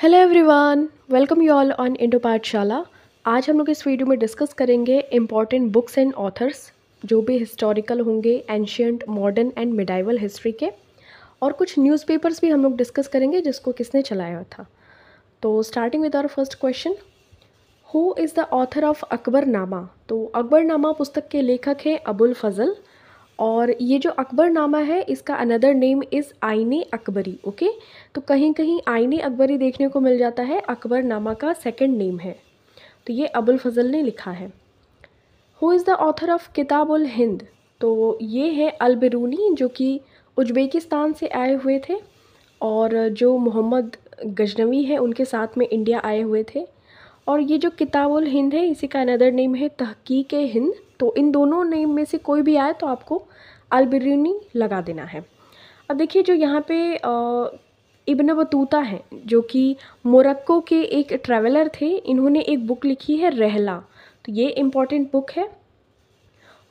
Hello everyone welcome you all on Indo Pathshala आज हम लोग इस वीडियो में डिस्कस करेंगे इम्पॉर्टेंट बुक्स एंड ऑथर्स जो भी हिस्टोरिकल होंगे ancient modern and medieval history के और कुछ न्यूज़पेपर्स भी हम लोग डिस्कस करेंगे जिसको किसने चलाया था तो starting with our first question who is the author of Akbarnama तो अकबर नामा पुस्तक के लेखक हैं अबुल फजल और ये जो अकबर नामा है इसका अनदर नेम इज़ आईने अकबरी ओके तो कहीं कहीं आईने अकबरी देखने को मिल जाता है अकबर नामा का सेकंड नेम है तो ये अबुल फजल ने लिखा है who is the author of Kitab-ul-Hind तो ये है अलबरूनी जो कि उज्बेकिस्तान से आए हुए थे और जो मोहम्मद गजनवी हैं उनके साथ में इंडिया आए हुए थे और ये जो किताबुल हिंद है इसी का अनदर नेम है तहकीक हिंद तो इन दोनों नेम में से कोई भी आए तो आपको अलबरूनी लगा देना है अब देखिए जो यहाँ पे इब्न बतूता है जो कि मोरक्को के एक ट्रैवलर थे इन्होंने एक बुक लिखी है रहला तो ये इम्पॉर्टेंट बुक है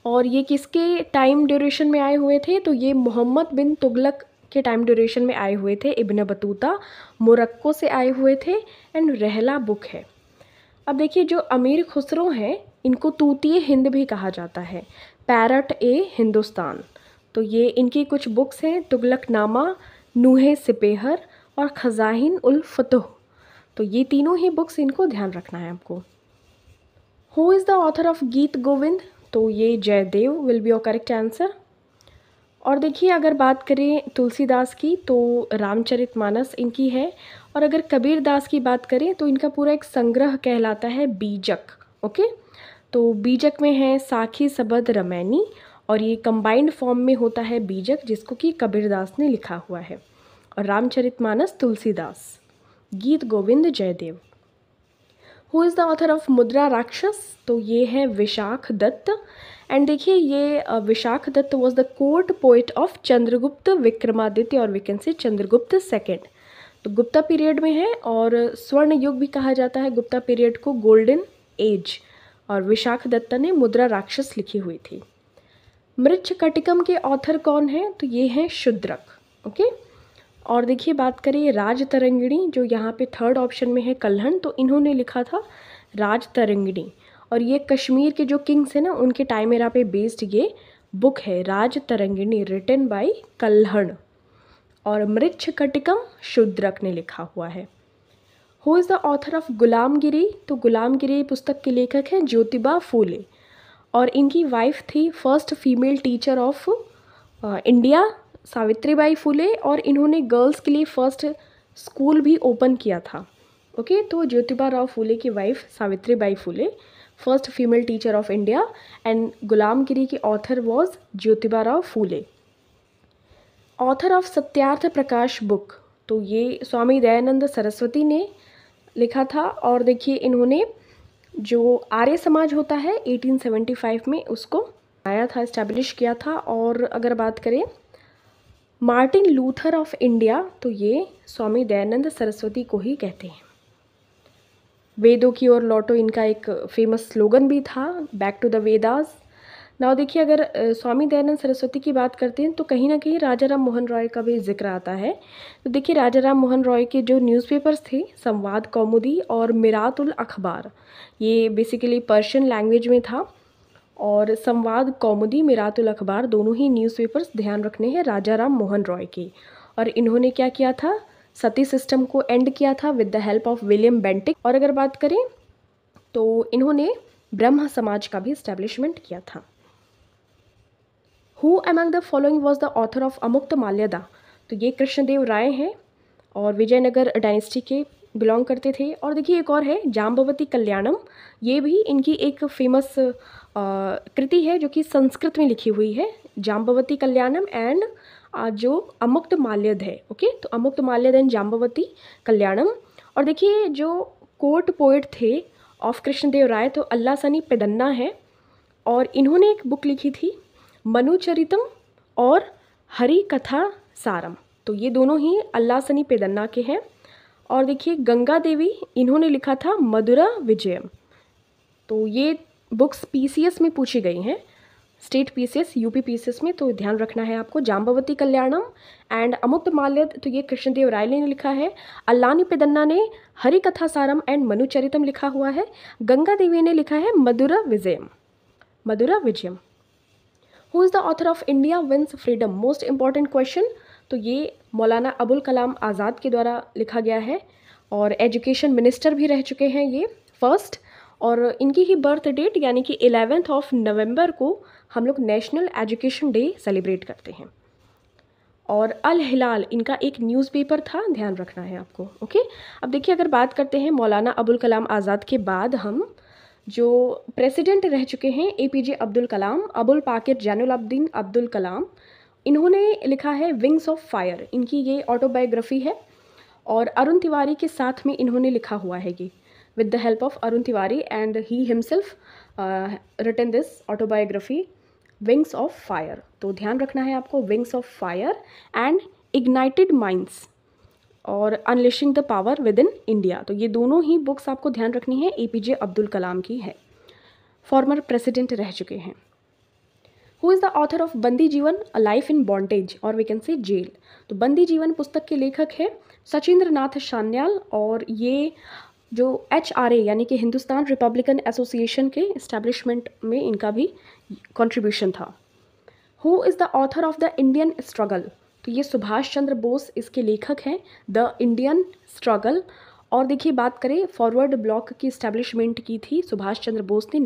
और ये किसके टाइम ड्यूरेशन में आए हुए थे तो ये मोहम्मद बिन तुगलक के टाइम ड्यूरेशन में आए हुए थे इब्न बतूता मोरक्को से आए हुए थे एंड रहला बुक है अब देखिए जो अमीर खुसरो हैं इनको तूती हिंद भी कहा जाता है पैरट ए हिंदुस्तान तो ये इनकी कुछ बुक्स हैं तुगलक नामा नूह सिपेहर और ख़जाहिन उल फतह तो ये तीनों ही बुक्स इनको ध्यान रखना है आपको who is the author of Geet Govind तो ये Jaydev will be your correct answer और देखिए अगर बात करें तुलसीदास की तो रामचरितमानस इनकी है और अगर कबीर दास की बात करें तो इनका पूरा एक संग्रह कहलाता है बीजक ओके तो बीजक में है साखी सबद रमैनी और ये कंबाइंड फॉर्म में होता है बीजक जिसको कि कबीरदास ने लिखा हुआ है और Ramcharitmanas Tulsidas Geet Govind Jaydev who is the author of Mudra Rakshasa तो ये है विशाख दत्त एंड देखिए ये Vishakh Datta was the court poet of Chandragupta Vikramaditya और we can say Chandragupta second तो गुप्ता पीरियड में है और स्वर्ण युग भी कहा जाता है गुप्ता पीरियड को गोल्डन एज और विशाख दत्ता ने मुद्रा राक्षस लिखी हुई थी मृच्छ कटिकम के ऑथर कौन हैं तो ये हैं शुद्रक ओके और देखिए बात करें राज तरंगिणी जो यहाँ पे थर्ड ऑप्शन में है कल्हण तो इन्होंने लिखा था राज तरंगिणी और ये कश्मीर के जो किंग्स हैं ना उनके टाइमेरा पे बेस्ड ये बुक है राज तरंगिणी रिटन बाय कल्हण और कटिकम शुद्रक ने लिखा हुआ है who is the author of Gulamgiri तो गुलामगिरी पुस्तक के लेखक हैं ज्योतिबा फूले और इनकी वाइफ थी first female teacher of India Savitribai Phule और इन्होंने गर्ल्स के लिए फ़र्स्ट स्कूल भी ओपन किया था ओके okay, तो ज्योतिबा राव फूले की wife Savitribai Phule first female teacher of India and Gulamgiri के author was Jyotiba Rao Phule author of Satyarth Prakash book तो ये स्वामी दयानंद सरस्वती ने लिखा था और देखिए इन्होंने जो आर्य समाज होता है 1875 में उसको आया था इस्टेब्लिश किया था और अगर बात करें मार्टिन लूथर ऑफ इंडिया तो ये स्वामी दयानंद सरस्वती को ही कहते हैं वेदों की ओर लौटो इनका एक फेमस स्लोगन भी था बैक टू द वेदाज ना देखिए अगर स्वामी दयानंद सरस्वती की बात करते हैं तो कहीं ना कहीं राजा राम मोहन रॉय का भी जिक्र आता है तो देखिए राजा राम मोहन रॉय के जो न्यूज़पेपर्स थे संवाद कौमुदी और मिरातुल अखबार ये बेसिकली पर्शियन लैंग्वेज में था और संवाद कौमुदी मिरातुल अखबार दोनों ही न्यूज़पेपर्स ध्यान रखने हैं राजा राम मोहन रॉय के और इन्होंने क्या किया था सती सिस्टम को एंड किया था with the help of William Bentinck और अगर बात करें तो इन्होंने ब्रह्म समाज का भी इस्टेब्लिशमेंट किया था who among the following was the author of Amuktamalyada तो ये कृष्णदेव राय हैं और विजयनगर डायनेस्टी के बिलोंग करते थे और देखिए एक और है जाम्बवती कल्याणम ये भी इनकी एक फेमस कृति है जो कि संस्कृत में लिखी हुई है जाम्बवती कल्याणम एंड जो अमुक्त माल्यद है ओके तो अमुक्त माल्यद एंड जाम्बवती कल्याणम और देखिए जो कोर्ट पोइट थे ऑफ कृष्णदेव राय तो अल्लाह सनी पेदन्ना है और इन्होंने एक बुक लिखी थी मनुचरितम और हरी कथा सारम तो ये दोनों ही अल्लाह सनी पेदन्ना के हैं और देखिए गंगा देवी इन्होंने लिखा था मदुरा विजयम तो ये बुक्स पीसीएस में पूछी गई हैं स्टेट पीसीएस यूपी पीसीएस में तो ध्यान रखना है आपको जाम्बावती कल्याणम एंड अमुक्त माल्य तो ये कृष्णदेव राय ने लिखा है अल्लानी पेदन्ना ने हरि कथा सारम एंड मनुचरितम लिखा हुआ है गंगा देवी ने लिखा है Madhura Vijayam Madhura Vijayam who is the author of India wins freedom most important question तो ये मौलाना अबुल कलाम आज़ाद के द्वारा लिखा गया है और एजुकेशन मिनिस्टर भी रह चुके हैं ये फर्स्ट और इनकी ही बर्थ डेट यानी कि एलेवेंथ ऑफ नवंबर को हम लोग नेशनल एजुकेशन डे सेलिब्रेट करते हैं और अल हिलाल इनका एक न्यूज़पेपर था ध्यान रखना है आपको ओके अब देखिए अगर बात करते हैं मौलाना अबुल कलाम आज़ाद के बाद हम जो प्रेसिडेंट रह चुके हैं A P J Abdul Kalam Avul Pakir Jainulabdeen Abdul Kalam इन्होंने लिखा है विंग्स ऑफ फायर इनकी ये ऑटोबायोग्राफी है और अरुण तिवारी के साथ में इन्होंने लिखा हुआ है ये with the help of Arun Tiwari and he himself written this autobiography wings of fire तो ध्यान रखना है आपको wings of fire and ignited minds और unleashing the power within India तो ये दोनों ही बुक्स आपको ध्यान रखनी है ए पी जे अब्दुल कलाम की है फॉर्मर प्रेसिडेंट रह चुके हैं who is the author of Bandi Jeevan a life in bondage और वे कैन से जेल तो बंदी जीवन पुस्तक के लेखक है सचिंद्र नाथ शान्याल और ये जो एच आर ए यानी कि हिंदुस्तान रिपब्लिकन एसोसिएशन के इस्टेब्लिशमेंट में इनका भी कॉन्ट्रीब्यूशन था who is the author of the Indian struggle तो ये सुभाष चंद्र बोस इसके लेखक हैं द इंडियन स्ट्रगल और देखिए बात करें फॉरवर्ड ब्लॉक की इस्टेब्लिशमेंट की थी सुभाष चंद्र बोस ने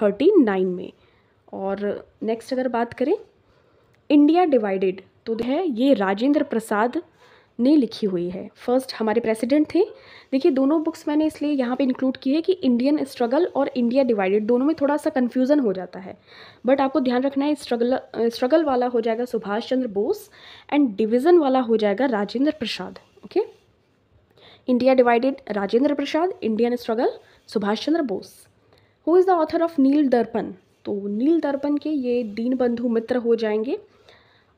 1939 में और नेक्स्ट अगर बात करें इंडिया डिवाइडेड तो है ये राजेंद्र प्रसाद ने लिखी हुई है फर्स्ट हमारे प्रेसिडेंट थे देखिए दोनों बुक्स मैंने इसलिए यहाँ पे इंक्लूड की है कि इंडियन स्ट्रगल और इंडिया डिवाइडेड दोनों में थोड़ा सा कन्फ्यूज़न हो जाता है बट आपको ध्यान रखना है स्ट्रगल स्ट्रगल वाला हो जाएगा सुभाष चंद्र बोस एंड डिविज़न वाला हो जाएगा Rajendra Prasad okay India divided Rajendra Prasad Indian struggle Subhash Chandra Bose who is the author of Neel Darpan तो नील दर्पण के ये दीन बंधु मित्र हो जाएंगे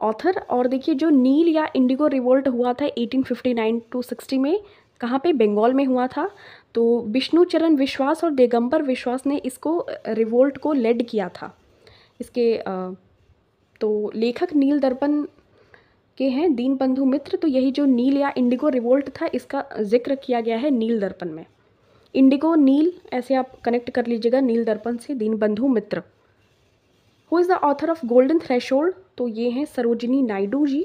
ऑथर और देखिए जो नील या इंडिगो रिवोल्ट हुआ था 1859 टू 60 में कहाँ पे बंगाल में हुआ था तो विष्णुचरण विश्वास और दिगंबर विश्वास ने इसको रिवोल्ट को लेड किया था इसके तो लेखक नील दर्पण के हैं दीनबंधु मित्र तो यही जो नील या इंडिगो रिवोल्ट था इसका जिक्र किया गया है नील दर्पण में इंडिगो नील ऐसे आप कनेक्ट कर लीजिएगा नील दर्पण से Dinbandhu Mitra who is the author of golden threshold तो ये हैं सरोजिनी नायडू जी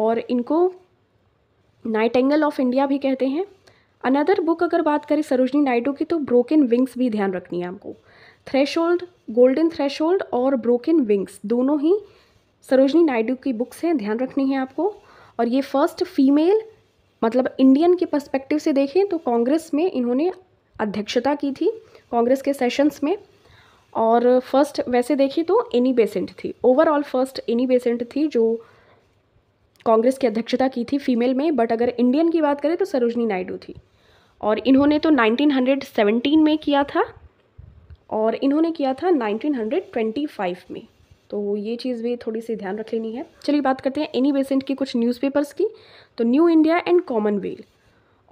और इनको नाइट एंगल ऑफ इंडिया भी कहते हैं अनदर बुक अगर बात करें सरोजनी नायडू की तो ब्रोकन विंग्स भी ध्यान रखनी है आपको होल्ड गोल्डन होल्ड और ब्रोकन विंग्स दोनों ही सरोजनी नायडू की बुक्स हैं ध्यान रखनी है आपको और ये फर्स्ट फीमेल मतलब इंडियन के पर्सपेक्टिव से देखें तो कांग्रेस में इन्होंने अध्यक्षता की थी कांग्रेस के सेशंस में और फर्स्ट वैसे देखिए तो एनी बेसेंट थी ओवरऑल फर्स्ट एनी बेसेंट थी जो कांग्रेस की अध्यक्षता की थी फीमेल में बट अगर इंडियन की बात करें तो सरोजनी नायडू थी और इन्होंने तो 1917 में किया था और इन्होंने किया था 1925 में तो ये चीज़ भी थोड़ी सी ध्यान रख लेनी है चलिए बात करते हैं एनी बेसेंट की कुछ न्यूज़पेपर्स की तो न्यू इंडिया एंड कॉमनवेल्थ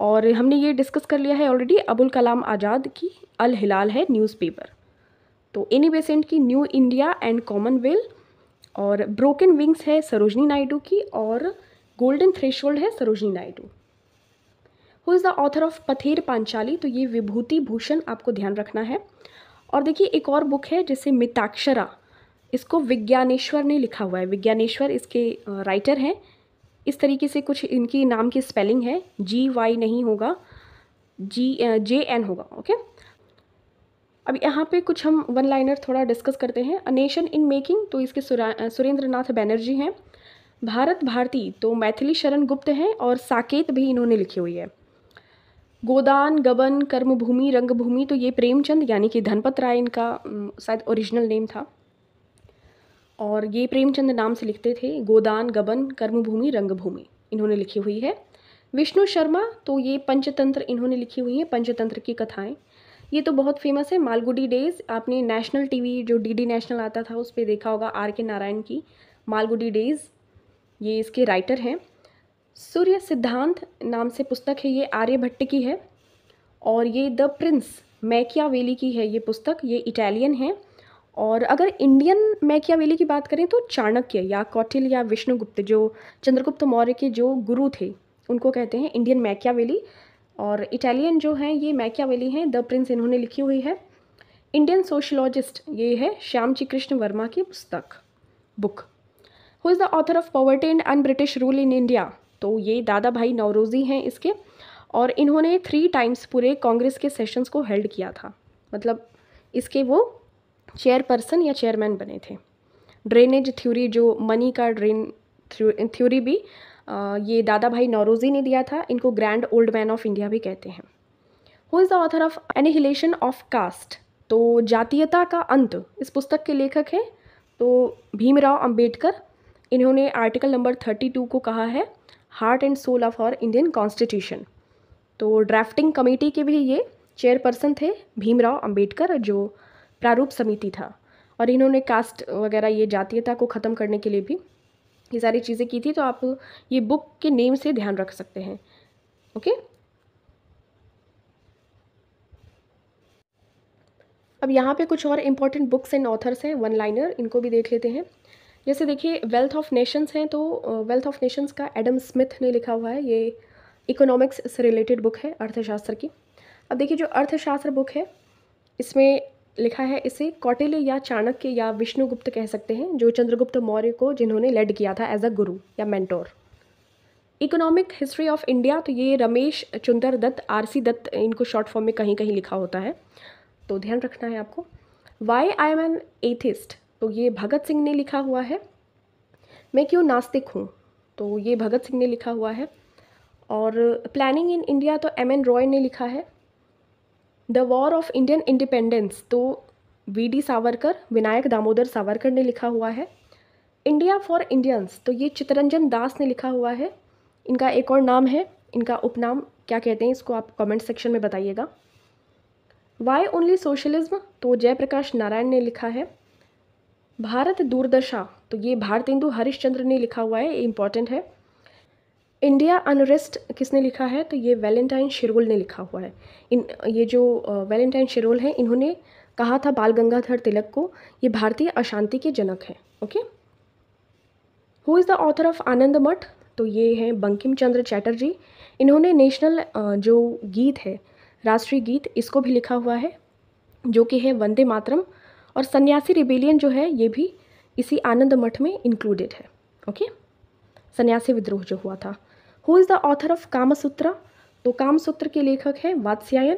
और हमने ये डिस्कस कर लिया है ऑलरेडी अबुल कलाम आज़ाद की अल हिलाल है न्यूज़पेपर तो एनी बेसेंट की न्यू इंडिया एंड कॉमनवेल्थ और ब्रोकन विंग्स है सरोजनी नायडू की और गोल्डन थ्रेशोल्ड है Sarojini Naidu who is the author of Pather Panchali तो ये विभूति भूषण आपको ध्यान रखना है और देखिए एक और बुक है जैसे मिताक्षरा इसको विज्ञानेश्वर ने लिखा हुआ है विज्ञानेश्वर इसके राइटर हैं इस तरीके से कुछ इनकी नाम की स्पेलिंग है जी वाई नहीं होगा जी जे एन होगा ओके okay? अब यहाँ पे कुछ हम वन लाइनर थोड़ा डिस्कस करते हैं अ नेशन इन मेकिंग तो इसके सुरेंद्र नाथ बैनर्जी हैं भारत भारती तो मैथिली शरण गुप्त हैं और साकेत भी इन्होंने लिखी हुई है गोदान गबन कर्मभूमि रंगभूमि तो ये प्रेमचंद यानी कि धनपत राय इनका शायद ओरिजिनल नेम था और ये प्रेमचंद नाम से लिखते थे गोदान गबन कर्मभूमि रंगभूमि इन्होंने लिखी हुई है विष्णु शर्मा तो ये पंचतंत्र इन्होंने लिखी हुई है पंचतंत्र की कथाएं ये तो बहुत फेमस है मालगुडी डेज़ आपने नेशनल टीवी जो डीडी नेशनल आता था उस पर देखा होगा आर के नारायण की मालगुडी डेज़ ये इसके राइटर हैं सूर्य सिद्धांत नाम से पुस्तक है ये आर्यभट्ट की है और ये द प्रिंस मैकिया की है ये पुस्तक ये इटालियन है और अगर इंडियन मैकिया की बात करें तो चाणक्य या कौटिल या विष्णुगुप्त जो चंद्रगुप्त मौर्य के जो गुरु थे उनको कहते हैं इंडियन मैकिया और इटालियन जो हैं ये वेली हैं द प्रिंस इन्होंने लिखी हुई है इंडियन सोशलॉजिस्ट ये है श्याम जी कृष्ण वर्मा की पुस्तक book who is the author of poverty and un-British rule in India तो ये दादा भाई नवरोजी हैं इसके और इन्होंने थ्री टाइम्स पूरे कांग्रेस के सेशंस को हेल्ड किया था मतलब इसके वो चेयरपर्सन या चेयरमैन बने थे ड्रेनेज थ्योरी जो मनी का ड्रेन थ्योरी भी ये दादा भाई नौरोजी ने दिया था इनको grand old man of India भी कहते हैं who is the author of annihilation of caste तो जातीयता का अंत इस पुस्तक के लेखक हैं तो भीमराव अंबेडकर इन्होंने आर्टिकल नंबर थर्टी टू को कहा है heart and soul of our Indian constitution तो ड्राफ्टिंग कमेटी के भी ये चेयरपर्सन थे भीमराव अंबेडकर जो प्रारूप समिति था और इन्होंने कास्ट वगैरह ये जातीयता को ख़त्म करने के लिए भी ये सारी चीज़ें की थी तो आप ये बुक के नेम से ध्यान रख सकते हैं ओके अब यहाँ पे कुछ और इम्पॉर्टेंट बुक्स एंड ऑथर्स हैं वन लाइनर इनको भी देख लेते हैं जैसे देखिए वेल्थ ऑफ नेशंस हैं तो वेल्थ ऑफ नेशंस का एडम स्मिथ ने लिखा हुआ है ये इकोनॉमिक्स से रिलेटेड बुक है अर्थशास्त्र की अब देखिए जो अर्थशास्त्र बुक है इसमें लिखा है इसे कौटिल्य या चाणक्य या विष्णुगुप्त कह सकते हैं जो चंद्रगुप्त मौर्य को जिन्होंने लेड किया था एज अ गुरु या mentor economic history of India तो ये रमेश चुंदर दत्त आर सी दत्त इनको शॉर्ट फॉर्म में कहीं कहीं लिखा होता है तो ध्यान रखना है आपको why I am an atheist तो ये भगत सिंह ने लिखा हुआ है मैं क्यों नास्तिक हूँ तो ये भगत सिंह ने लिखा हुआ है और प्लानिंग इन इंडिया तो एम एन रॉय ने लिखा है the war of Indian independence तो वी डी सावरकर विनायक दामोदर सावरकर ने लिखा हुआ है इंडिया फॉर इंडियंस तो ये चितरंजन दास ने लिखा हुआ है इनका एक और नाम है इनका उपनाम क्या कहते हैं इसको आप कमेंट सेक्शन में बताइएगा वाई ओनली सोशलिज्म तो जयप्रकाश नारायण ने लिखा है भारत दूरदशा तो ये भारतेंदु हरिश्चंद्र ने लिखा हुआ है ये इंपॉर्टेंट है इंडिया अनरेस्ट किसने लिखा है तो ये वैलेंटाइन शिरोल ने लिखा हुआ है इन ये जो वैलेंटाइन शिरोल हैं इन्होंने कहा था बाल गंगाधर तिलक को ये भारतीय अशांति के जनक हैं okay who is the author of Anand Math तो ये हैं बंकिम चंद्र चैटर्जी इन्होंने नेशनल जो गीत है राष्ट्रीय गीत इसको भी लिखा हुआ है जो कि है वंदे मातरम और सन्यासी रिबेलियन जो है ये भी इसी आनंद मठ में इंक्लूडेड है ओके okay? सन्यासी विद्रोह जो हुआ था who is the author of Kamasutra तो कामसूत्र के लेखक हैं वात्स्यायन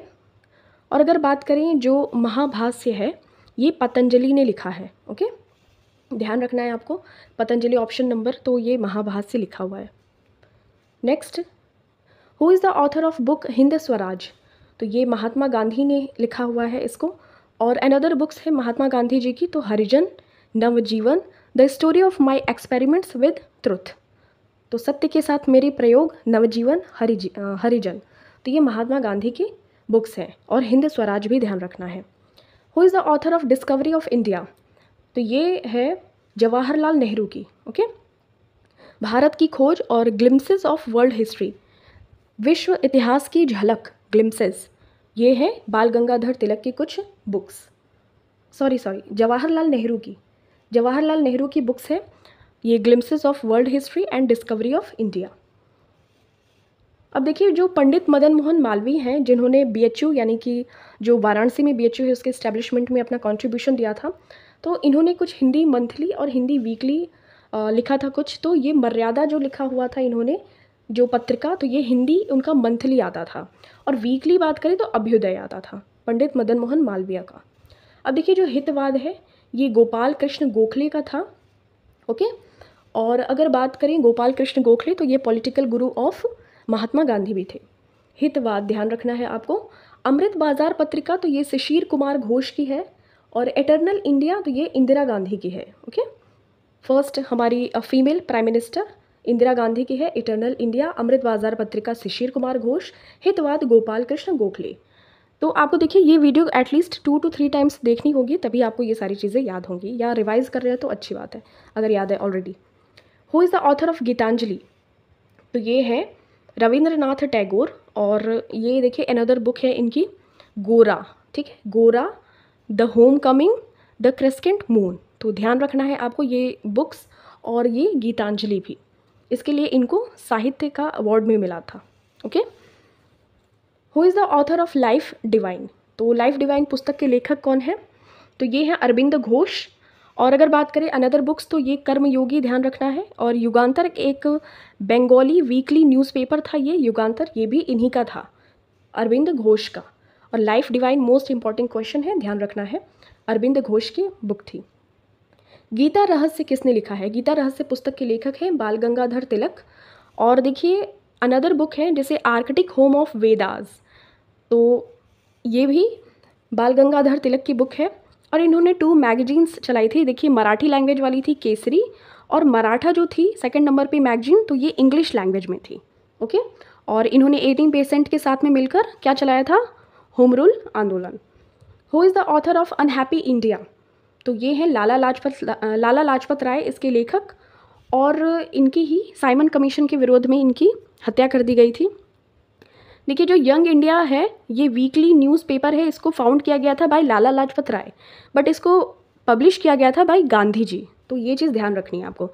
और अगर बात करें जो महाभाष्य है ये पतंजलि ने लिखा है ओके ध्यान रखना है आपको पतंजलि ऑप्शन नंबर तो ये महाभाष्य लिखा हुआ है next who is the author of book Hind Swaraj तो ये महात्मा गांधी ने लिखा हुआ है इसको और अनदर बुक्स है महात्मा गांधी जी की तो Harijan Navjivan the story of my experiments with truth तो सत्य के साथ मेरे प्रयोग नवजीवन हरिजी हरिजन तो ये महात्मा गांधी की बुक्स हैं और हिंद स्वराज भी ध्यान रखना है who is the author of discovery of India तो ये है जवाहरलाल नेहरू की ओके भारत की खोज और ग्लिम्सेस ऑफ वर्ल्ड हिस्ट्री विश्व इतिहास की झलक ग्लिम्सेस ये है बाल गंगाधर तिलक की कुछ books sorry sorry Jawaharlal Nehru की जवाहरलाल नेहरू की बुक्स हैं ये glimpses of world history and discovery of India अब देखिए जो पंडित मदन मोहन मालवीय हैं जिन्होंने बी यानी कि जो वाराणसी में बी है उसके इस्टेब्लिशमेंट में अपना कॉन्ट्रीब्यूशन दिया था तो इन्होंने कुछ हिंदी मंथली और हिंदी वीकली लिखा था कुछ तो ये मर्यादा जो लिखा हुआ था इन्होंने जो पत्रिका तो ये हिंदी उनका मंथली आता था और वीकली बात करें तो अभ्युदय आता था पंडित मदन मोहन मालवीय का अब देखिए जो हितवाद है ये गोपाल कृष्ण गोखले का था ओके okay? और अगर बात करें गोपाल कृष्ण गोखले तो ये पॉलिटिकल गुरु ऑफ महात्मा गांधी भी थे हितवाद ध्यान रखना है आपको अमृत बाजार पत्रिका तो ये शिशिर कुमार घोष की है और एटर्नल इंडिया तो ये इंदिरा गांधी की है ओके फर्स्ट हमारी female prime minister Indira Gandhi की है इटर्नल इंडिया अमृत बाजार पत्रिका शिशिर कुमार घोष हितवाद गोपाल कृष्ण गोखले तो आपको देखिए ये video at least two to three times देखनी होगी तभी आपको ये सारी चीज़ें याद होंगी या रिवाइज़ कर रहे हैं तो अच्छी बात है अगर याद है already who is the author of Gitanjali तो ये है रविंद्रनाथ टैगोर और ये देखिए अनदर बुक है इनकी गोरा ठीक है Gora the homecoming the crescent moon तो ध्यान रखना है आपको ये बुक्स और ये गीतांजलि भी इसके लिए इनको साहित्य का अवार्ड भी मिला था okay who is the author of life divine तो लाइफ डिवाइन पुस्तक के लेखक कौन है तो ये हैं अरविंद घोष और अगर बात करें अनदर बुक्स तो ये कर्मयोगी ध्यान रखना है और युगांतर एक बंगाली वीकली न्यूज़पेपर था ये युगांतर ये भी इन्हीं का था अरविंद घोष का और life divine most important question है ध्यान रखना है अरविंद घोष की बुक थी गीता रहस्य किसने लिखा है गीता रहस्य पुस्तक के लेखक हैं बाल गंगाधर तिलक और देखिए अनदर बुक है जैसे आर्कटिक होम ऑफ वेदास तो ये भी बाल गंगाधर तिलक की बुक है और इन्होंने टू मैगजीन्स चलाई थी देखिए मराठी लैंग्वेज वाली थी केसरी और मराठा जो थी सेकेंड नंबर पर मैगजीन तो ये इंग्लिश लैंग्वेज में थी ओके और इन्होंने एटीन पेशेंट के साथ में मिलकर क्या चलाया था होम रूल आंदोलन who is the author of unhappy India तो ये हैं लाला लाजपत लाला लाजपत राय इसके लेखक और इनकी ही साइमन कमीशन के विरोध में इनकी हत्या कर दी गई थी देखिए जो यंग इंडिया है ये वीकली न्यूज़पेपर है इसको फाउंड किया गया था भाई लाला लाजपत राय बट इसको पब्लिश किया गया था भाई गांधी जी तो ये चीज़ ध्यान रखनी है आपको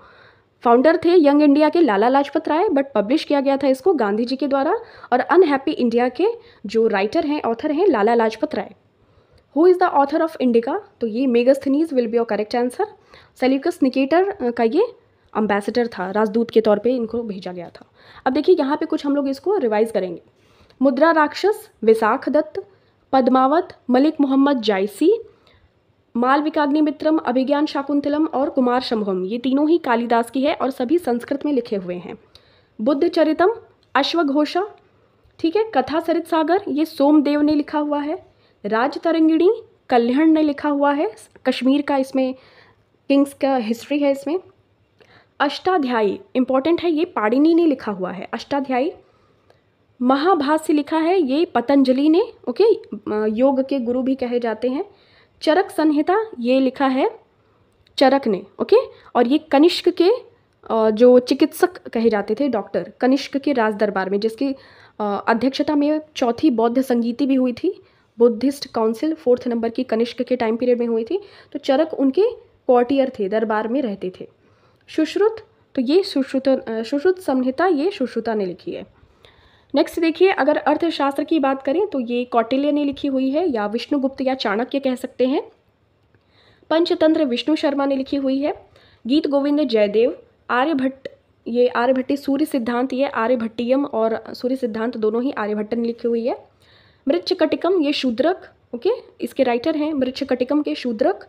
फाउंडर थे यंग इंडिया के लाला लाजपत राय बट पब्लिश किया गया था इसको गांधी जी के द्वारा और अनहैप्पी इंडिया के जो राइटर हैं ऑथर हैं Lala Lajpat Rai who is the author of Indica तो ये Megasthenes will be your correct answer Seleucus Nicator का ये अम्बेसडर था राजदूत के तौर पे इनको भेजा गया था अब देखिए यहाँ पे कुछ हम लोग इसको रिवाइज़ करेंगे मुद्रा राक्षस विसाख दत्त पद्मावत मलिक मोहम्मद जायसी माल विकाग्निमित्रम अभिज्ञान शाकुंतलम और कुमार शंभम ये तीनों ही कालिदास की है और सभी संस्कृत में लिखे हुए हैं बुद्ध चरितम अश्वघोषा ठीक है कथा सरित सागर ये सोमदेव ने लिखा हुआ है राज तरंगिणी कल्याण ने लिखा हुआ है कश्मीर का इसमें किंग्स का हिस्ट्री है इसमें अष्टाध्यायी इम्पॉर्टेंट है ये पाड़िनी ने लिखा हुआ है अष्टाध्यायी महाभाष्य लिखा है ये पतंजलि ने ओके योग के गुरु भी कहे जाते हैं चरक संहिता ये लिखा है चरक ने ओके और ये कनिष्क के जो चिकित्सक कहे जाते थे डॉक्टर कनिष्क के राज दरबार में जिसकी अध्यक्षता में चौथी बौद्ध संगीति भी हुई थी बुद्धिस्ट काउंसिल फोर्थ नंबर की कनिष्क के टाइम पीरियड में हुई थी तो चरक उनके क्वार्टियर थे दरबार में रहते थे सुश्रुत तो ये सुश्रुत सुश्रुत संहिता ये सुश्रुता ने लिखी है नेक्स्ट देखिए अगर अर्थशास्त्र की बात करें तो ये कौटिल्य ने लिखी हुई है या विष्णुगुप्त या चाणक्य कह सकते हैं पंचतंत्र विष्णु शर्मा ने लिखी हुई है गीत गोविंद जयदेव आर्यभट्ट ये आर्यभट्टी सूर्य सिद्धांत ये आर्यभट्टियम और सूर्य सिद्धांत दोनों ही आर्यभट्ट ने लिखी हुई है मृच्छकटिकम ये शूद्रक ओके इसके राइटर हैं मृच्छकटिकम के शूद्रक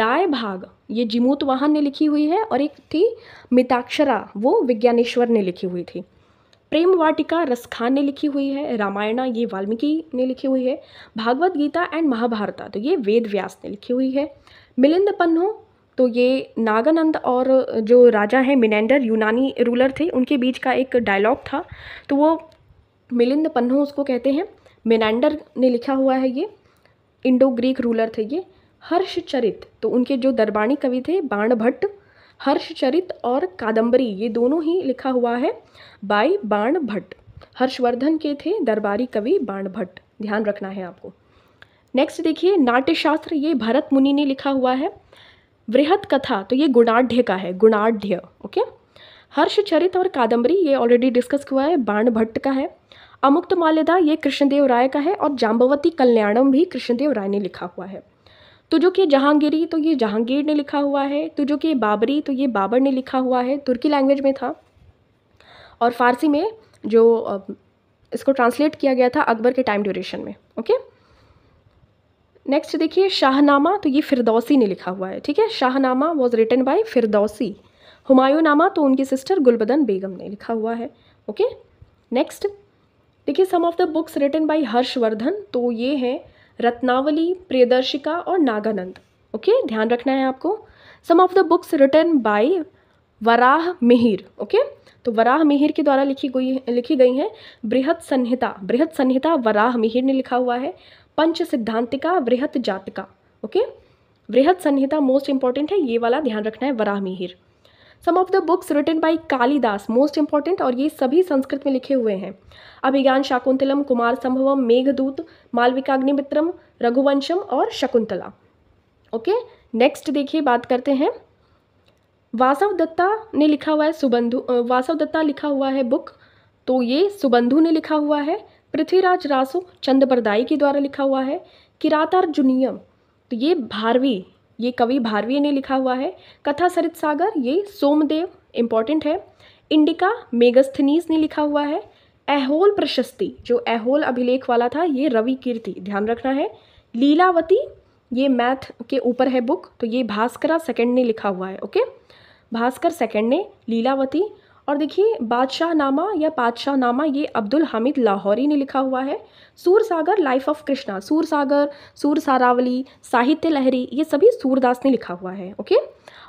दाय भाग ये जिमूत वाहन ने लिखी हुई है और एक थी मिताक्षरा वो विज्ञानेश्वर ने लिखी हुई थी प्रेम वाटिका रसखान ने लिखी हुई है रामायणा ये वाल्मीकि ने लिखी हुई है भागवत गीता एंड महाभारता तो ये वेद व्यास ने लिखी हुई है मिलिंद पन्नो तो ये नागानंद और जो राजा हैं मिनेंडर यूनानी रूलर थे उनके बीच का एक डायलॉग था तो वो मिलिंद पन्नो उसको कहते हैं मिनेंडर ने लिखा हुआ है ये इंडो ग्रीक रूलर थे ये हर्षचरित तो उनके जो दरबाणी कवि थे बाण भट्ट हर्षचरित और कादम्बरी ये दोनों ही लिखा हुआ है बाई बाण भट्ट हर्षवर्धन के थे दरबारी कवि बाण भट्ट ध्यान रखना है आपको नेक्स्ट देखिए नाट्यशास्त्र ये भरत मुनि ने लिखा हुआ है वृहत कथा तो ये गुणाढ़ का है गुणाढ़ ओके हर्षचरित और कादम्बरी ये ऑलरेडी डिस्कस हुआ है बाण भट्ट का है अमुक्त माल्यदा ये कृष्णदेव राय का है और जाम्बवती कल्याणम भी कृष्णदेव राय ने लिखा हुआ है तुजुक कि जहांगीरी तो ये जहांगीर ने लिखा हुआ है तुजुक ये बाबरी तो ये बाबर ने लिखा हुआ है तुर्की लैंग्वेज में था और फ़ारसी में जो इसको ट्रांसलेट किया गया था अकबर के टाइम ड्यूरेशन में ओके नेक्स्ट देखिए शाहनामा तो ये फिरदौसी ने लिखा हुआ है ठीक है Shahnama was written by Firdausi Humayun Nama तो उनकी सिस्टर गुलबदन बेगम ने लिखा हुआ है ओके नेक्स्ट देखिए some of the books written by Harshavardhana तो ये हैं रत्नावली प्रियदर्शिका और नागानंद ओके okay? ध्यान रखना है आपको some of the books written by Varaha Mihira okay okay? तो वराह मिहिर के द्वारा लिखी गई लिखी गई हैं बृहत संहिता बृहत संहिता वराह मिहिर ने लिखा हुआ है Pancha Siddhantika Brihat Jataka okay okay? Samhita most important है ये वाला ध्यान रखना है Varaha Mihira some of the books written by Kalidas most important और ये सभी संस्कृत में लिखे हुए हैं अभिज्ञान शाकुंतलम कुमार संभवम मेघदूत मालविकाग्निमित्रम रघुवंशम और शकुंतला ओके नेक्स्ट देखिए बात करते हैं वासव दत्ता ने लिखा हुआ है सुबंधु वासव दत्ता लिखा हुआ है बुक तो ये सुबंधु ने लिखा हुआ है पृथ्वीराज रासो चंद्रप्रदाई के द्वारा लिखा हुआ है किरातार्जुनियम तो ये भारवी ये कवि भारवीय ने लिखा हुआ है कथा सरित सागर ये सोमदेव इम्पॉर्टेंट है इंडिका मेगस्थनीस ने लिखा हुआ है एहोल प्रशस्ति जो एहोल अभिलेख वाला था ये रवि कीर्ति ध्यान रखना है लीलावती ये मैथ के ऊपर है बुक तो ये भास्करा सेकंड ने लिखा हुआ है ओके भास्कर सेकंड ने लीलावती और देखिए बादशाह नामा या बादशाह नामा ये अब्दुल हामिद लाहौरी ने लिखा हुआ है सूर सागर लाइफ ऑफ कृष्णा सूर सागर सूर सारावली साहित्य लहरी ये सभी सूरदास ने लिखा हुआ है ओके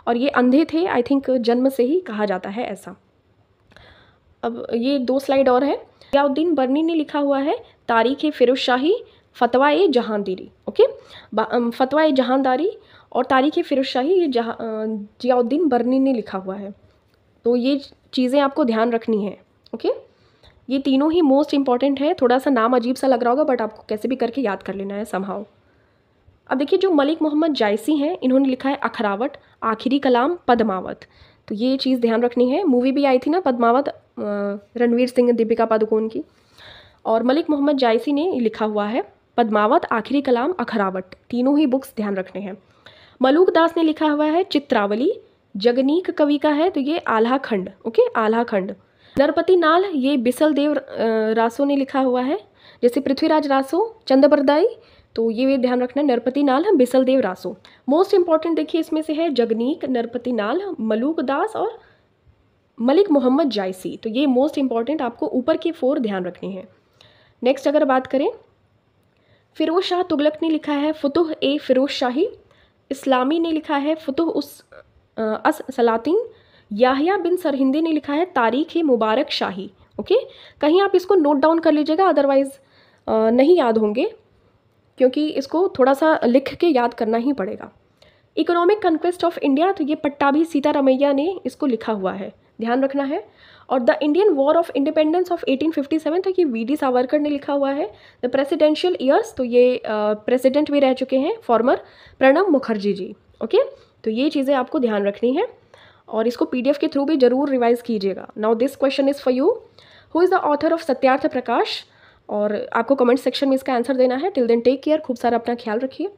और ये अंधे थे आई थिंक जन्म से ही कहा जाता है ऐसा अब ये दो स्लाइड और है याउद्दीन बर्नी ने लिखा हुआ है तारीख फिरोज शाही फ़तवा ए जहांदीरी ओके फ़तवा ए जहानदारी और तारीख फिरोज शाही ये जहा जियाउद्दीन बर्नी ने लिखा हुआ है तो ये चीज़ें आपको ध्यान रखनी है ओके ये तीनों ही मोस्ट इंपॉर्टेंट है थोड़ा सा नाम अजीब सा लग रहा होगा बट आपको कैसे भी करके याद कर लेना है संभाव अब देखिए जो मलिक मोहम्मद जायसी हैं इन्होंने लिखा है अखरावट आखिरी कलाम पदमावत तो ये चीज़ ध्यान रखनी है मूवी भी आई थी ना पदमावत रणवीर सिंह दीपिका पादुकोण की और मलिक मोहम्मद जायसी ने लिखा हुआ है पदमावत आखिरी कलाम अखरावट तीनों ही बुक्स ध्यान रखने हैं मलूक दास ने लिखा हुआ है चित्रावली जगनीक कवि का है तो ये आल्हा खंड ओके आल्हा खंड नरपति नाल ये बिसल देव रासो ने लिखा हुआ है जैसे पृथ्वीराज रासो चंद्रबरदाई तो ये वे ध्यान रखना नरपति नाल हम बिसल देव रासो मोस्ट इंपॉर्टेंट देखिए इसमें से है जगनीक नरपति नाल मलूक दास और मलिक मोहम्मद जायसी तो ये मोस्ट इंपॉर्टेंट आपको ऊपर के फोर ध्यान रखने हैं नेक्स्ट अगर बात करें फिरोज शाह तुगलक ने लिखा है फुतुह ए फिरोज शाही इस्लामी ने लिखा है फुतुह उस अस सलातिन याहिया बिन सरहिंदी ने लिखा है तारीख मुबारक शाही ओके कहीं आप इसको नोट डाउन कर लीजिएगा अदरवाइज़ नहीं याद होंगे क्योंकि इसको थोड़ा सा लिख के याद करना ही पड़ेगा इकोनॉमिक कन्क्वेस्ट ऑफ इंडिया तो ये पट्टाभी सीतारामैया ने इसको लिखा हुआ है ध्यान रखना है और the Indian war of independence of 1857 तो ये वी डी सावरकर ने लिखा हुआ है द प्रेसिडेंशियल ईयर्स तो ये प्रेसिडेंट भी रह चुके हैं फॉर्मर प्रणब मुखर्जी जी ओके तो ये चीज़ें आपको ध्यान रखनी है और इसको पीडीएफ के थ्रू भी जरूर रिवाइज कीजिएगा now this question is for you who is the author of Satyarth Prakash और आपको कमेंट सेक्शन में इसका आंसर देना है टिल देन टेक केयर खूब सारा अपना ख्याल रखिए